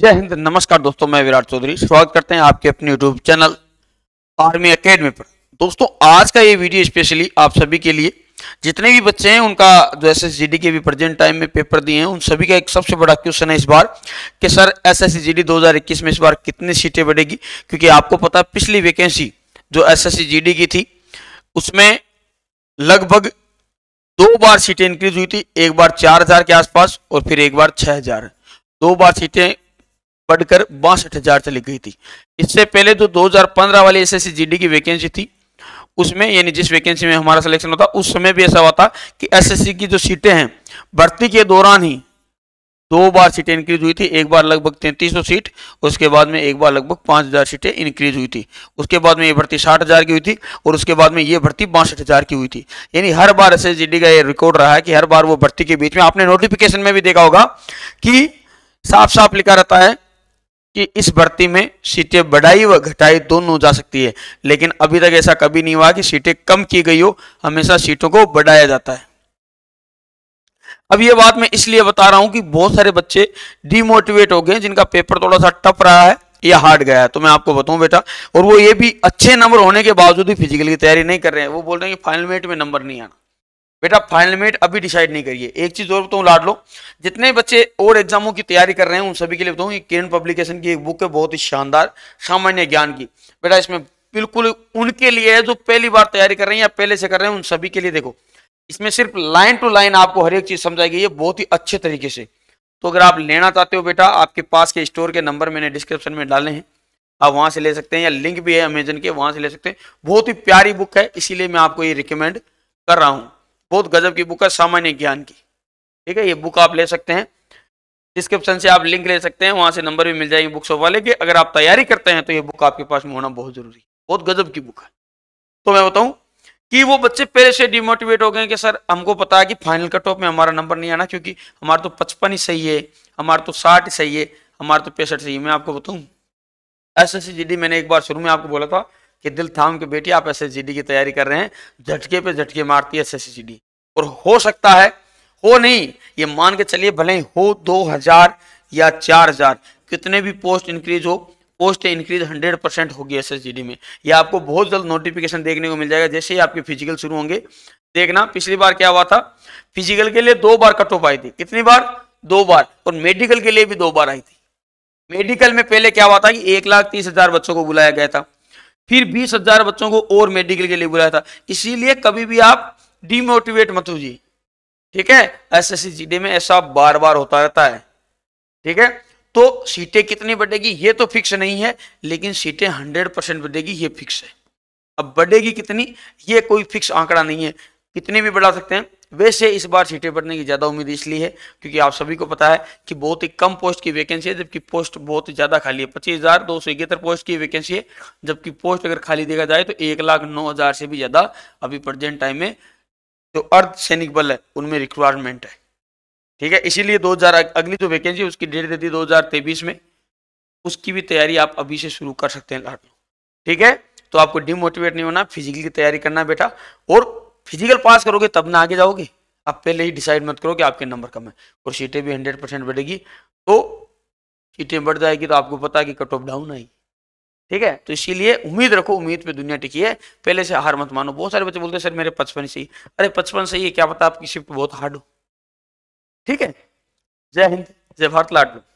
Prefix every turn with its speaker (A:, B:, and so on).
A: जय हिंद नमस्कार दोस्तों मैं विराट चौधरी स्वागत करते हैं आपके अपने यूट्यूब चैनल आर्मी अकेडमी पर दोस्तों आज का ये वीडियो स्पेशली आप सभी के लिए जितने भी बच्चे हैं उनका जो एस एस के भी प्रेजेंट टाइम में पेपर दिए हैं उन सभी का एक सबसे बड़ा क्वेश्चन है इस बार कि सर एस एस 2021 में इस बार कितनी सीटें बढ़ेगी क्योंकि आपको पता पिछली वैकेंसी जो एस एस की थी उसमें लगभग दो बार सीटें इंक्रीज हुई थी एक बार चार हजार के आसपास और फिर एक बार छह हजार दो बार सीटें बढ़कर बासठ हजार चली गई थी इससे पहले जो तो 2015 वाली एसएससी जीडी की वैकेंसी थी उसमें यानी जिस वैकेंसी में हमारा सिलेक्शन होता उस समय भी ऐसा हुआ था कि एसएससी की जो सीटें हैं भर्ती के दौरान ही दो बार सीटें इंक्रीज हुई थी एक बार लगभग तैंतीस सौ सीट उसके बाद में एक बार लगभग पाँच हज़ार सीटें इंक्रीज हुई थी उसके बाद में ये भर्ती साठ हज़ार की हुई थी और उसके बाद में ये भर्ती बासठ हज़ार की हुई थी यानी हर बार एस का ये रिकॉर्ड रहा है कि हर बार वो भर्ती के बीच में आपने नोटिफिकेशन में भी देखा होगा कि साफ साफ लिखा रहता है कि इस भर्ती में सीटें बढ़ाई व घटाई दोनों जा सकती है लेकिन अभी तक ऐसा कभी नहीं हुआ कि सीटें कम की गई हो हमेशा सीटों को बढ़ाया जाता है अब यह बात मैं इसलिए बता रहा हूं कि बहुत सारे बच्चे डिमोटिवेट हो गए जिनका पेपर थोड़ा सा टफ रहा है या हार्ड गया है तो मैं आपको बताऊं बेटा और वो ये भी अच्छे नंबर होने के बावजूद भी फिजिकल की तैयारी नहीं कर रहे हैं वो बोल रहे हैं कि फाइनल मेट में नंबर नहीं आना बेटा फाइनल मेट अभी डिसाइड नहीं करिए एक चीज और बताऊँ तो लाड लो जितने बच्चे और एग्जामों की तैयारी कर रहे हैं उन सभी के लिए बताऊँ किरण पब्लिकेशन की एक बुक है बहुत ही शानदार सामान्य ज्ञान की बेटा इसमें बिल्कुल उनके लिए है जो पहली बार तैयारी कर रहे हैं या पहले से कर रहे हैं उन सभी के लिए देखो इसमें सिर्फ लाइन टू लाइन आपको हर एक चीज समझाई गई है बहुत ही अच्छे तरीके से तो अगर आप लेना चाहते हो बेटा आपके पास के स्टोर के नंबर मैंने डिस्क्रिप्शन में डाले हैं आप वहां से ले सकते हैं या लिंक भी है अमेजन के वहां से ले सकते हैं बहुत ही प्यारी बुक है इसीलिए मैं आपको ये रिकमेंड कर रहा हूँ बहुत गजब की बुक है सामान्य ज्ञान की ठीक है ये बुक आप ले सकते हैं डिस्क्रिप्शन से आप लिंक ले सकते हैं वहां से नंबर भी मिल जाएंगे बुक शॉप वाले के अगर आप तैयारी करते हैं तो ये बुक आपके पास में होना बहुत जरूरी है बहुत गजब की बुक है तो मैं बताऊं कि वो बच्चे पहले से डिमोटिवेट हो गए कि सर हमको पता है कि फाइनल कट ऑफ में हमारा नंबर नहीं आना क्योंकि हमारा तो पचपन ही सही है हमारा तो साठ सही है हमारा तो पैंसठ सही है मैं आपको बताऊं एस एस मैंने एक बार शुरू में आपको बोला था कि दिल थाम के बेटी आप एस की तैयारी कर रहे हैं झटके पे झटके मारती है एस और हो सकता है हो नहीं ये मान के चलिए भले ही हो दो हजार या चार हजार कितने भी पोस्ट इंक्रीज हो पोस्ट इंक्रीज 100 परसेंट होगी एस में यह आपको बहुत जल्द नोटिफिकेशन देखने को मिल जाएगा जैसे ही आपके फिजिकल शुरू होंगे देखना पिछली बार क्या हुआ था फिजिकल के लिए दो बार कट ऑफ आई थी कितनी बार दो बार और मेडिकल के लिए भी दो बार आई थी मेडिकल में पहले क्या हुआ था कि एक लाख तीस हजार बच्चों को बुलाया गया था फिर बीस हजार बच्चों को और मेडिकल के लिए बुलाया था इसीलिए कभी भी आप डिमोटिवेट मत होजिए ठीक है एस एस सी में ऐसा बार बार होता रहता है ठीक है तो सीटें कितनी बढ़ेगी ये तो फिक्स नहीं है लेकिन सीटें हंड्रेड परसेंट बढ़ेगी ये फिक्स है अब बढ़ेगी कितनी ये कोई फिक्स आंकड़ा नहीं है कितने भी बढ़ा सकते हैं वैसे इस बार सीटें बढ़ने की ज़्यादा उम्मीद इसलिए है क्योंकि आप सभी को पता है कि बहुत ही कम पोस्ट की वैकेंसी है जबकि पोस्ट बहुत ज़्यादा खाली है पच्चीस हज़ार दो सौ इकहत्तर पोस्ट की वैकेंसी है जबकि पोस्ट अगर खाली देखा जाए तो एक लाख नौ हज़ार से भी ज़्यादा अभी प्रेजेंट टाइम में जो अर्ध सैनिक बल है उनमें रिक्वायरमेंट है ठीक है इसीलिए दो हज़ार अगली जो वैकेंसी उसकी डेट दे दी दो हज़ार तेईस में उसकी भी तैयारी आप अभी से शुरू कर सकते हैं ठीक है तो आपको डिमोटिवेट नहीं होना फिजिकली तैयारी करना बेटा और फिजिकल पास करोगे तब ना आगे जाओगे आप पहले ही डिसाइड मत करो कि आपके नंबर कम है और सीटें भी हंड्रेड परसेंट बढ़ेगी तो सीटें बढ़ जाएगी तो आपको पता है कि कट ऑफ डाउन आएगी ठीक है तो इसीलिए उम्मीद रखो उम्मीद पे दुनिया टिकी है पहले से हार मत मानो बहुत सारे बच्चे बोलते हैं सर मेरे पचपन से ही अरे पचपन से ही क्या पता आपकी शिफ्ट बहुत हार्ड हो ठीक है जय हिंद जय भारत लाडू